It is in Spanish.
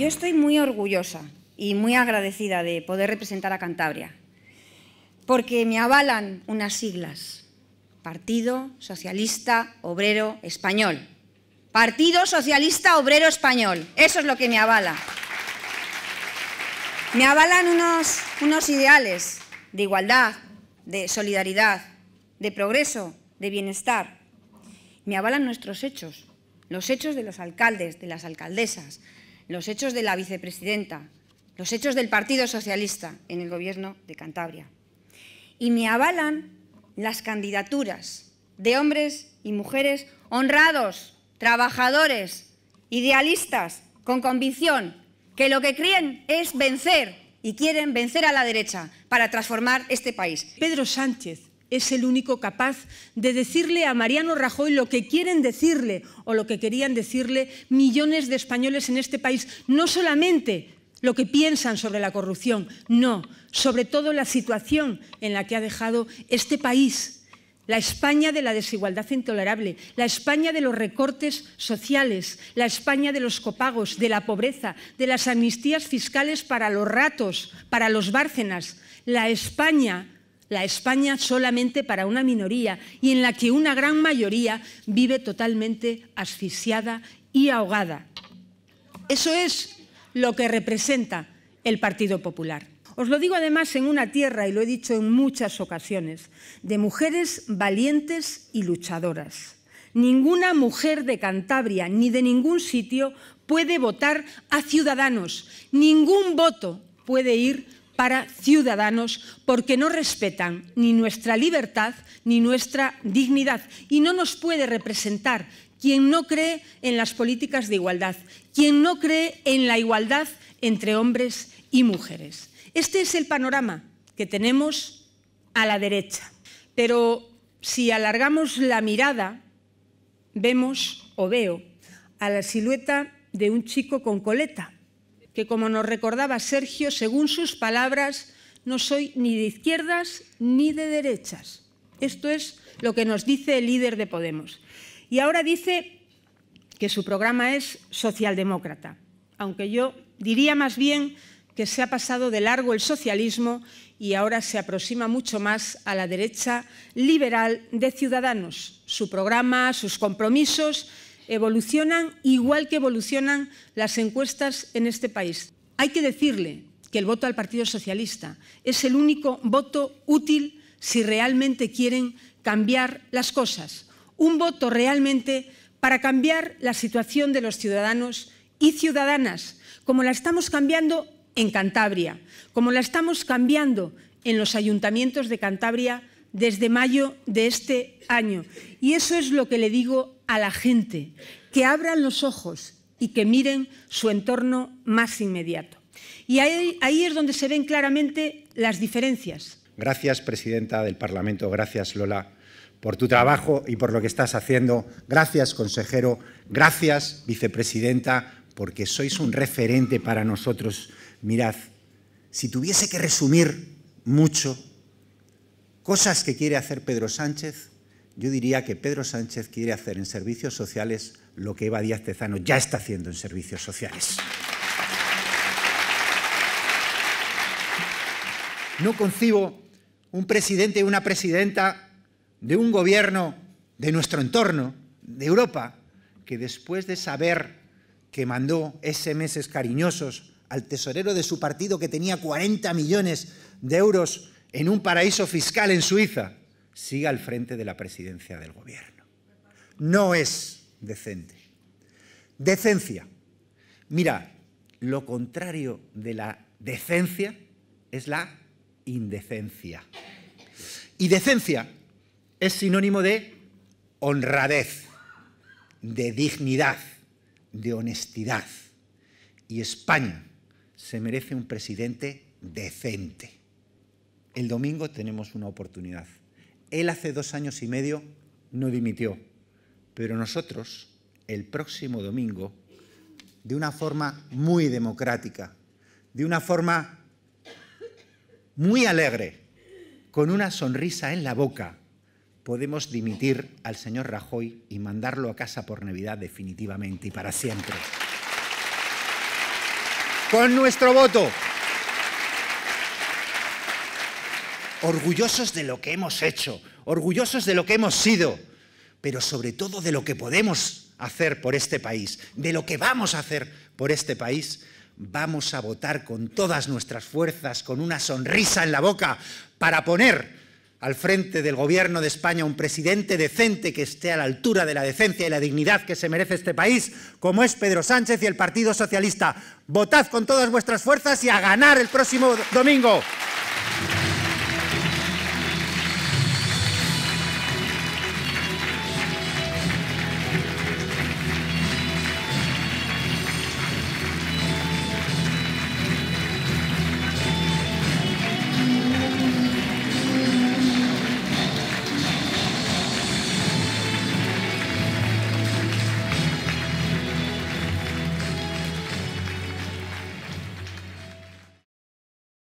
Yo estoy muy orgullosa y muy agradecida de poder representar a Cantabria, porque me avalan unas siglas, Partido Socialista Obrero Español. Partido Socialista Obrero Español, eso es lo que me avala. Me avalan unos, unos ideales de igualdad, de solidaridad, de progreso, de bienestar. Me avalan nuestros hechos, los hechos de los alcaldes, de las alcaldesas, los hechos de la vicepresidenta, los hechos del Partido Socialista en el gobierno de Cantabria. Y me avalan las candidaturas de hombres y mujeres honrados, trabajadores, idealistas, con convicción, que lo que creen es vencer y quieren vencer a la derecha para transformar este país. Pedro Sánchez es el único capaz de decirle a Mariano Rajoy lo que quieren decirle o lo que querían decirle millones de españoles en este país, no solamente lo que piensan sobre la corrupción, no, sobre todo la situación en la que ha dejado este país la España de la desigualdad intolerable, la España de los recortes sociales, la España de los copagos, de la pobreza, de las amnistías fiscales para los ratos, para los bárcenas, la España la España solamente para una minoría y en la que una gran mayoría vive totalmente asfixiada y ahogada. Eso es lo que representa el Partido Popular. Os lo digo además en una tierra, y lo he dicho en muchas ocasiones, de mujeres valientes y luchadoras. Ninguna mujer de Cantabria ni de ningún sitio puede votar a ciudadanos. Ningún voto puede ir para ciudadanos porque no respetan ni nuestra libertad ni nuestra dignidad. Y no nos puede representar quien no cree en las políticas de igualdad, quien no cree en la igualdad entre hombres y mujeres. Este es el panorama que tenemos a la derecha. Pero si alargamos la mirada, vemos o veo a la silueta de un chico con coleta que como nos recordaba Sergio, según sus palabras, no soy ni de izquierdas ni de derechas. Esto es lo que nos dice el líder de Podemos. Y ahora dice que su programa es socialdemócrata, aunque yo diría más bien que se ha pasado de largo el socialismo y ahora se aproxima mucho más a la derecha liberal de Ciudadanos, su programa, sus compromisos evolucionan igual que evolucionan las encuestas en este país. Hay que decirle que el voto al Partido Socialista es el único voto útil si realmente quieren cambiar las cosas. Un voto realmente para cambiar la situación de los ciudadanos y ciudadanas, como la estamos cambiando en Cantabria, como la estamos cambiando en los ayuntamientos de Cantabria desde mayo de este año. Y eso es lo que le digo a la gente, que abran los ojos y que miren su entorno más inmediato. Y ahí, es donde se ven claramente las diferencias. Gracias, presidenta del Parlamento, gracias, Lola, por tu trabajo y por lo que estás haciendo. Gracias, consejero, gracias, vicepresidenta, porque sois un referente para nosotros. Mirad, si tuviese que resumir mucho cosas que quiere hacer Pedro Sánchez, yo diría que Pedro Sánchez quiere hacer en servicios sociales lo que Eva Díaz Tezano ya está haciendo en servicios sociales. No concibo un presidente y una presidenta de un gobierno de nuestro entorno, de Europa, que después de saber que mandó SMS cariñosos al tesorero de su partido que tenía 40 millones de euros en un paraíso fiscal en Suiza, siga al frente de la presidencia del gobierno. No es decente. Decencia. Mira, lo contrario de la decencia es la indecencia. Y decencia es sinónimo de honradez, de dignidad, de honestidad. Y España se merece un presidente decente. El domingo tenemos una oportunidad. Él hace dos años y medio no dimitió, pero nosotros, el próximo domingo, de una forma muy democrática, de una forma muy alegre, con una sonrisa en la boca, podemos dimitir al señor Rajoy y mandarlo a casa por Navidad definitivamente y para siempre. Con nuestro voto. orgullosos de lo que hemos hecho, orgullosos de lo que hemos sido, pero sobre todo de lo que podemos hacer por este país, de lo que vamos a hacer por este país, vamos a votar con todas nuestras fuerzas, con una sonrisa en la boca, para poner al frente del gobierno de España un presidente decente que esté a la altura de la decencia y la dignidad que se merece este país, como es Pedro Sánchez y el Partido Socialista. Votad con todas vuestras fuerzas y a ganar el próximo domingo.